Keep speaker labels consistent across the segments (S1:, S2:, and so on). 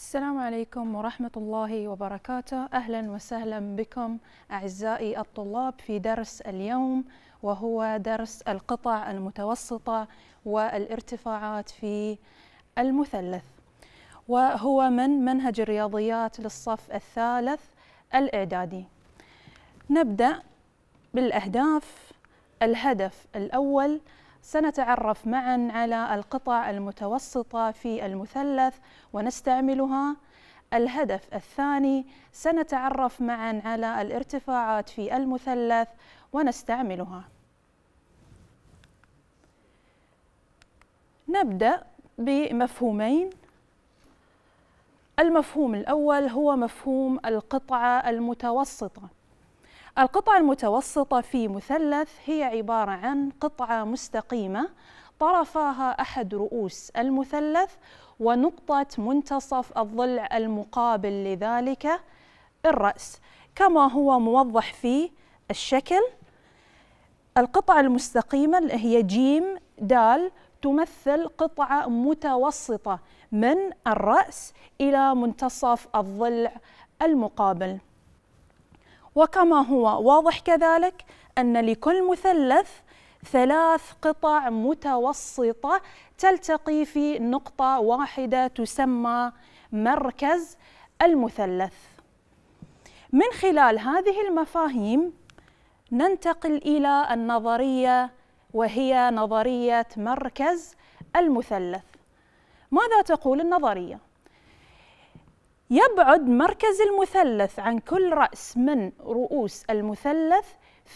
S1: السلام عليكم ورحمة الله وبركاته أهلا وسهلا بكم أعزائي الطلاب في درس اليوم وهو درس القطع المتوسطة والارتفاعات في المثلث وهو من منهج الرياضيات للصف الثالث الإعدادي نبدأ بالأهداف الهدف الأول سنتعرف معا على القطع المتوسطة في المثلث ونستعملها الهدف الثاني سنتعرف معا على الارتفاعات في المثلث ونستعملها نبدأ بمفهومين المفهوم الأول هو مفهوم القطعة المتوسطة القطعة المتوسطة في مثلث هي عبارة عن قطعة مستقيمة طرفاها أحد رؤوس المثلث ونقطة منتصف الضلع المقابل لذلك الرأس كما هو موضح في الشكل القطعة المستقيمة اللي هي جيم دال تمثل قطعة متوسطة من الرأس إلى منتصف الضلع المقابل وكما هو واضح كذلك أن لكل مثلث ثلاث قطع متوسطة تلتقي في نقطة واحدة تسمى مركز المثلث من خلال هذه المفاهيم ننتقل إلى النظرية وهي نظرية مركز المثلث ماذا تقول النظرية؟ يبعد مركز المثلث عن كل رأس من رؤوس المثلث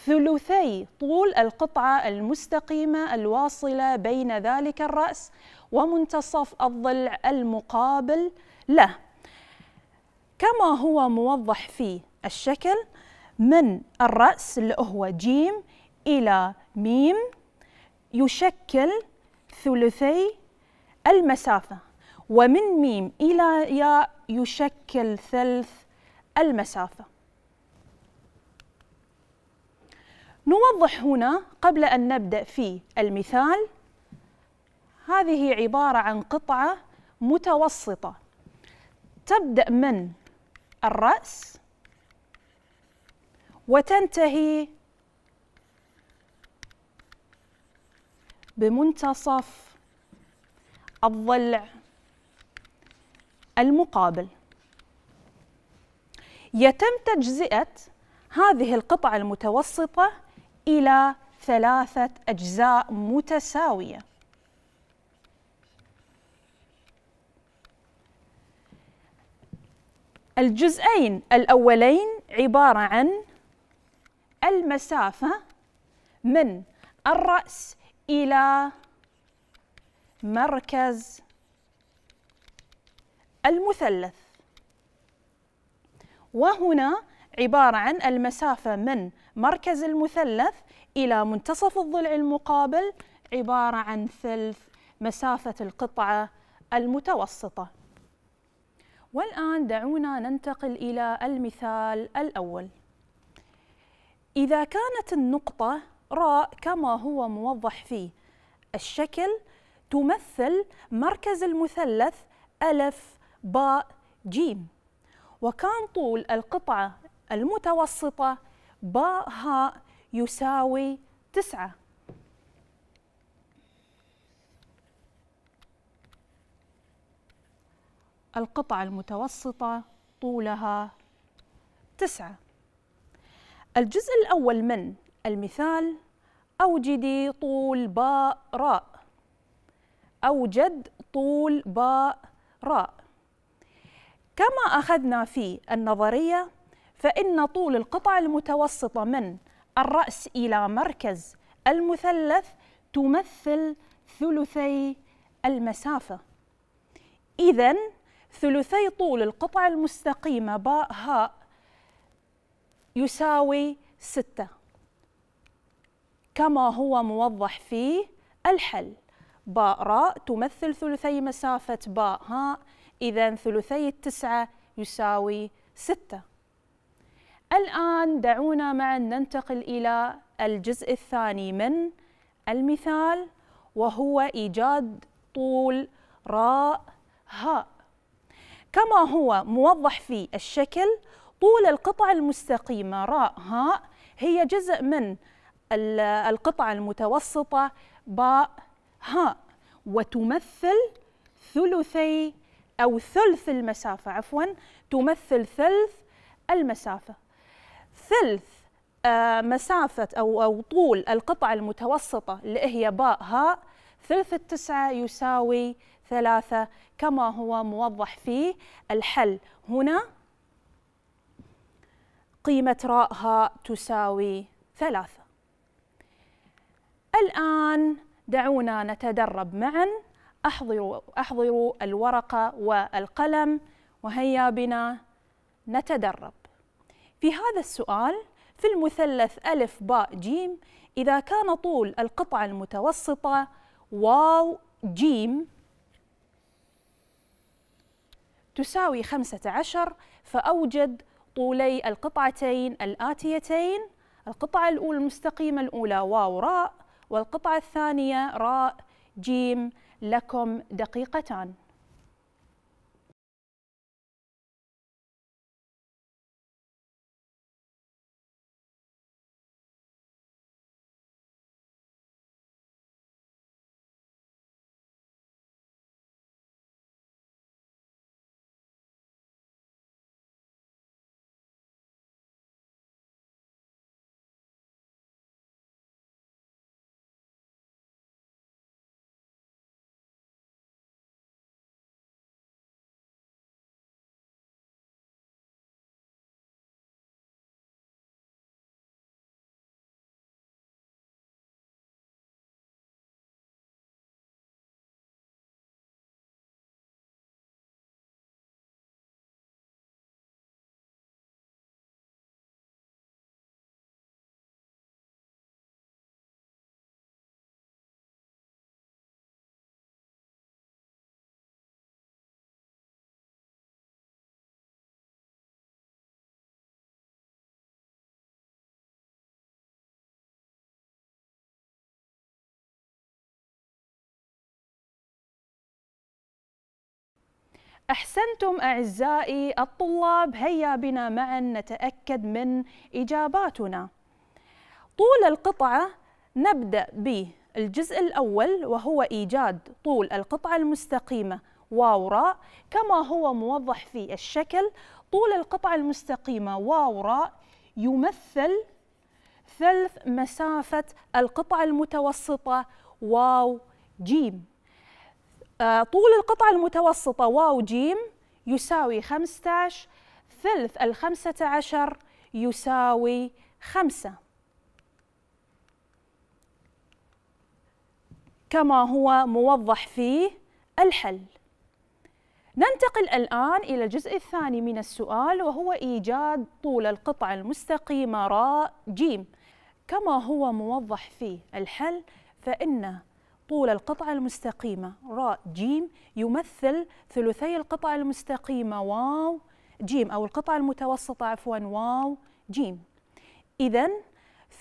S1: ثلثي طول القطعة المستقيمة الواصلة بين ذلك الرأس ومنتصف الضلع المقابل له كما هو موضح في الشكل من الرأس اللي هو جيم إلى ميم يشكل ثلثي المسافة ومن ميم إلى ياء يشكل ثلث المسافة نوضح هنا قبل أن نبدأ في المثال هذه عبارة عن قطعة متوسطة تبدأ من الرأس وتنتهي بمنتصف الضلع المقابل يتم تجزئة هذه القطعة المتوسطة إلى ثلاثة أجزاء متساوية الجزئين الأولين عبارة عن المسافة من الرأس إلى مركز المثلث وهنا عبارة عن المسافة من مركز المثلث إلى منتصف الضلع المقابل عبارة عن ثلث مسافة القطعة المتوسطة والآن دعونا ننتقل إلى المثال الأول إذا كانت النقطة راء كما هو موضح في الشكل تمثل مركز المثلث ألف باء جيم وكان طول القطعة المتوسطة باء هاء يساوي تسعة القطعة المتوسطة طولها تسعة الجزء الأول من المثال أوجدي طول باء راء أوجد طول باء راء كما أخذنا في النظرية فإن طول القطع المتوسطة من الرأس إلى مركز المثلث تمثل ثلثي المسافة إذا ثلثي طول القطعة المستقيمة باء هاء يساوي ستة كما هو موضح في الحل باء راء تمثل ثلثي مسافة باء هاء إذا ثلثي التسعة يساوي ستة الآن دعونا معا ننتقل إلى الجزء الثاني من المثال وهو إيجاد طول راء هاء كما هو موضح في الشكل طول القطع المستقيمة راء هاء هي جزء من القطعة المتوسطة باء هاء وتمثل ثلثي أو ثلث المسافة عفوا تمثل ثلث المسافة ثلث آه، مسافة أو أو طول القطعة المتوسطة اللي هي باء هاء ثلث التسعة يساوي ثلاثة كما هو موضح في الحل هنا قيمة راء هاء تساوي ثلاثة الآن دعونا نتدرب معاً أحضروا أحضروا الورقة والقلم وهيا بنا نتدرب في هذا السؤال في المثلث ألف باء جيم إذا كان طول القطعة المتوسطة واو جيم تساوي 15 فأوجد طولي القطعتين الآتيتين القطعة الأولى المستقيمة الأولى واو راء والقطعة الثانية راء جيم لكم دقيقتان أحسنتم أعزائي الطلاب هيا بنا معا نتأكد من إجاباتنا طول القطعة نبدأ بالجزء الأول وهو إيجاد طول القطعة المستقيمة راء كما هو موضح في الشكل طول القطعة المستقيمة راء يمثل ثلث مسافة القطعة المتوسطة واو جيم آه، طول القطعة المتوسطة واو جيم يساوي 15 ثلث الخمسة عشر يساوي خمسة كما هو موضح في الحل ننتقل الآن إلى الجزء الثاني من السؤال وهو إيجاد طول القطعة المستقيمة راء جيم كما هو موضح في الحل فإن طول القطعة المستقيمة راء جيم يمثل ثلثي القطعة المستقيمة واو جيم أو القطعة المتوسطة عفوا واو جيم إذا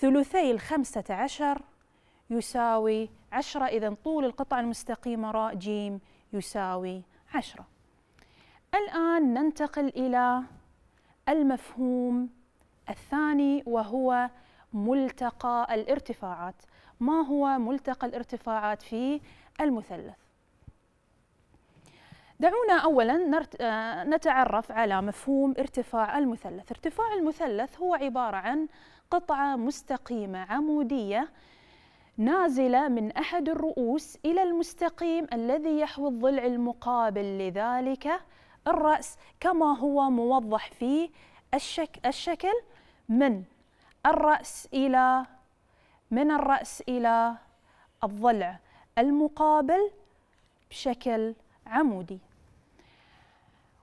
S1: ثلثي الخمسة عشر يساوي عشرة إذا طول القطعة المستقيمة راء جيم يساوي عشرة الآن ننتقل إلى المفهوم الثاني وهو ملتقى الارتفاعات ما هو ملتقى الارتفاعات في المثلث دعونا اولا آه، نتعرف على مفهوم ارتفاع المثلث ارتفاع المثلث هو عباره عن قطعه مستقيمه عموديه نازله من احد الرؤوس الى المستقيم الذي يحوي الضلع المقابل لذلك الراس كما هو موضح في الشك الشكل من الراس الى من الرأس إلى الضلع المقابل بشكل عمودي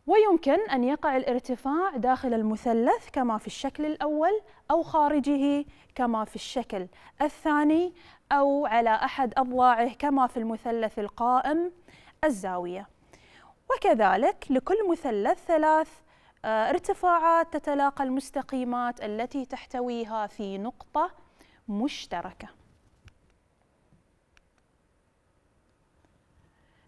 S1: ويمكن أن يقع الارتفاع داخل المثلث كما في الشكل الأول أو خارجه كما في الشكل الثاني أو على أحد أضلاعه كما في المثلث القائم الزاوية وكذلك لكل مثلث ثلاث آه، ارتفاعات تتلاقى المستقيمات التي تحتويها في نقطة مشتركة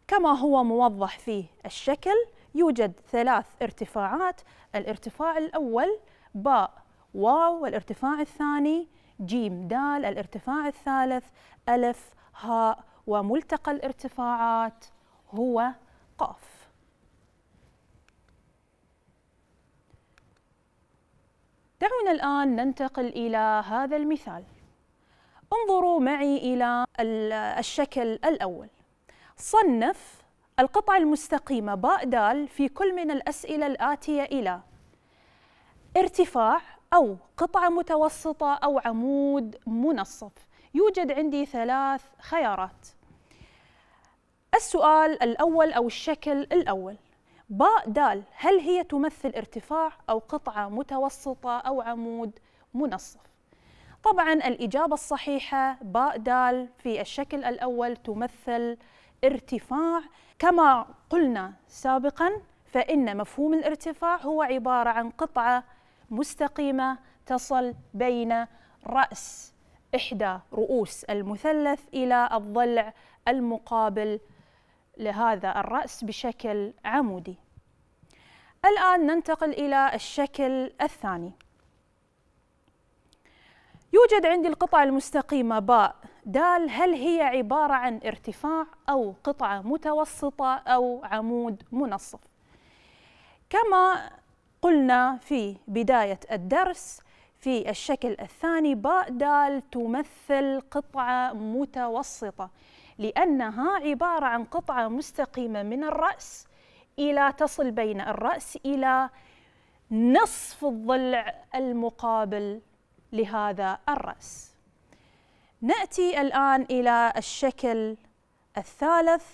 S1: كما هو موضح في الشكل يوجد ثلاث ارتفاعات الارتفاع الأول باء واو والارتفاع الثاني جيم دال الارتفاع الثالث ألف هاء وملتقى الارتفاعات هو قاف دعونا الآن ننتقل إلى هذا المثال انظروا معي إلى الشكل الأول صنف القطعة المستقيمة باء دال في كل من الأسئلة الآتية إلى ارتفاع أو قطعة متوسطة أو عمود منصف يوجد عندي ثلاث خيارات السؤال الأول أو الشكل الأول باء دال هل هي تمثل ارتفاع أو قطعة متوسطة أو عمود منصف طبعا الإجابة الصحيحة باء دال في الشكل الأول تمثل ارتفاع كما قلنا سابقا فإن مفهوم الارتفاع هو عبارة عن قطعة مستقيمة تصل بين رأس إحدى رؤوس المثلث إلى الضلع المقابل لهذا الرأس بشكل عمودي الآن ننتقل إلى الشكل الثاني يوجد عندي القطعة المستقيمة باء دال هل هي عبارة عن ارتفاع أو قطعة متوسطة أو عمود منصف كما قلنا في بداية الدرس في الشكل الثاني باء دال تمثل قطعة متوسطة لأنها عبارة عن قطعة مستقيمة من الرأس إلى تصل بين الرأس إلى نصف الضلع المقابل لهذا الرأس نأتي الآن إلى الشكل الثالث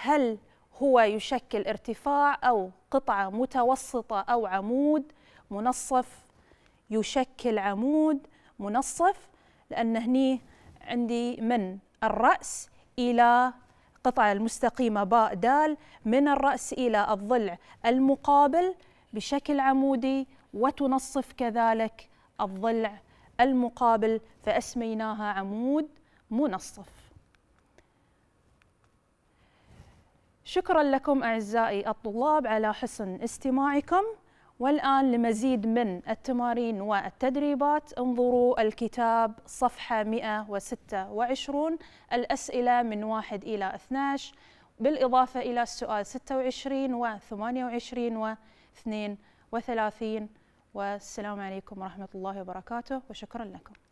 S1: هل هو يشكل ارتفاع أو قطعة متوسطة أو عمود منصف يشكل عمود منصف لأن هني عندي من الرأس إلى القطعة المستقيمة باء دال من الرأس إلى الضلع المقابل بشكل عمودي وتنصف كذلك الضلع المقابل فأسميناها عمود منصف شكرا لكم أعزائي الطلاب على حسن استماعكم والآن لمزيد من التمارين والتدريبات انظروا الكتاب صفحة 126 الأسئلة من 1 إلى 12 بالإضافة إلى السؤال 26 و 28 و 32 والسلام عليكم ورحمة الله وبركاته وشكرا لكم